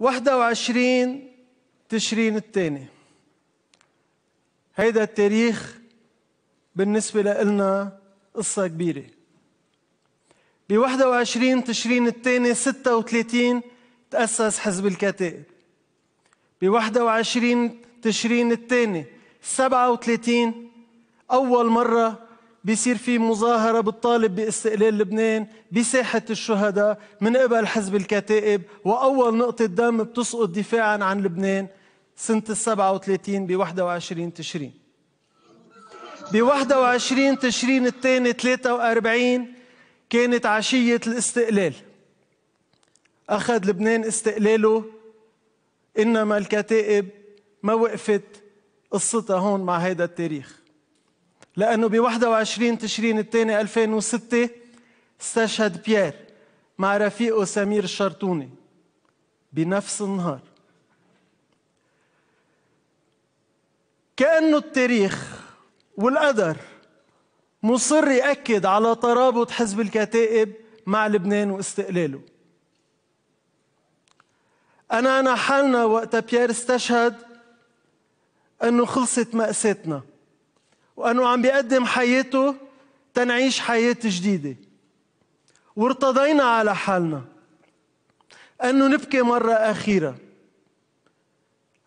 21 تشرين الثاني هيدا التاريخ بالنسبة لنا قصة كبيرة ب 21 تشرين الثاني 36 تأسس حزب الكتائب ب 21 تشرين الثاني 37 أول مرة بيصير في مظاهرة بتطالب باستقلال لبنان بساحة الشهداء من قبل حزب الكتائب وأول نقطة دم بتسقط دفاعا عن لبنان سنة السبعة وثلاثين بواحدة وعشرين تشرين بواحدة وعشرين تشرين الثاني 43 كانت عشية الاستقلال أخذ لبنان استقلاله إنما الكتائب ما وقفت قصتها هون مع هيدا التاريخ لأنه ب 21 تشرين الثاني 2006 استشهد بيير مع رفيقه سمير الشرطوني بنفس النهار كأنه التاريخ والقدر مصر يأكد على ترابط حزب الكتائب مع لبنان واستقلاله أنا أنا حالنا وقت بيير استشهد أنه خلصت مأساتنا وأنه عم بيقدم حياته تنعيش حياة جديدة وارتضينا على حالنا أنه نبكي مرة أخيرة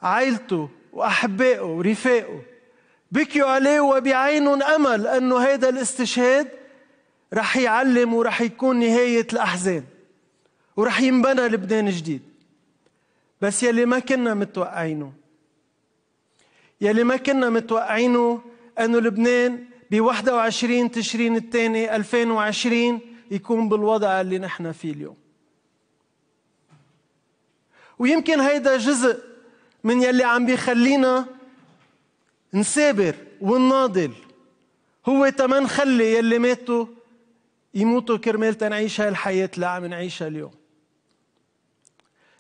عائلته وأحبائه ورفاقه بكيوا عليه وبعينهم أمل أنه هذا الاستشهاد رح يعلم ورح يكون نهاية الأحزان ورح ينبنى لبنان جديد بس يلي ما كنا متوقعينه يلي ما كنا متوقعينه أن لبنان ب 21 تشرين الثاني 2020 يكون بالوضع اللي نحن فيه اليوم ويمكن هيدا جزء من يلي عم بيخلينا نسابر ونناضل هو تمن خلي يلي ماتوا يموتوا كرمال تنعيش هاي الحياة اللي عم نعيشها اليوم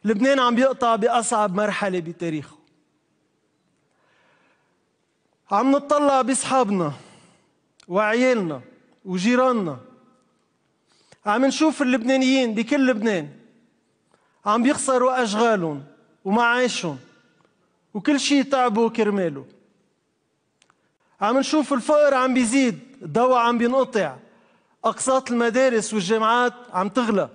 لبنان عم بيقطع بأصعب مرحلة بتاريخه عم نطلع بأصحابنا وعيالنا وجيراننا عم نشوف اللبنانيين بكل لبنان عم بيخسروا أشغالهم ومعاشهم وكل شيء تعبوا كرماله عم نشوف الفقر عم بيزيد الدواء عم بينقطع أقساط المدارس والجامعات عم تغلى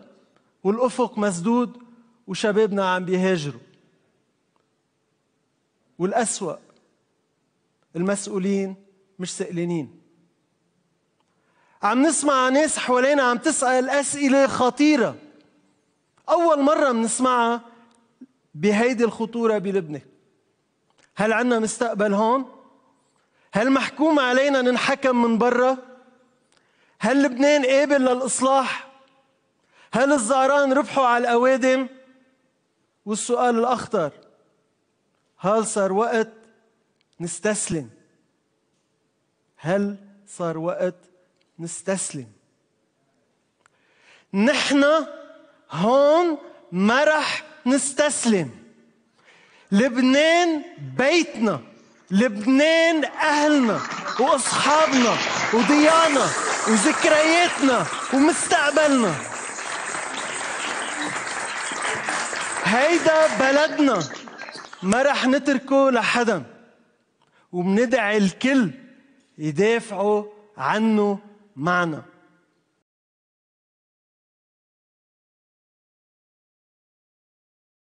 والأفق مسدود وشبابنا عم بيهاجروا والأسوأ المسؤولين مش سائلين عم نسمع ناس حوالينا عم تسأل أسئلة خطيرة أول مرة بنسمعها بهيدي الخطورة بلبنان هل عنا مستقبل هون؟ هل محكوم علينا ننحكم من برا؟ هل لبنان قابل للإصلاح؟ هل الزعران ربحوا على الأوادم؟ والسؤال الأخطر هل صار وقت نستسلم هل صار وقت نستسلم نحن هون ما رح نستسلم لبنان بيتنا لبنان أهلنا وأصحابنا وضيانا وذكرياتنا ومستقبلنا هيدا بلدنا ما رح نتركه لحدا وبندعي الكل يدافعوا عنه معنا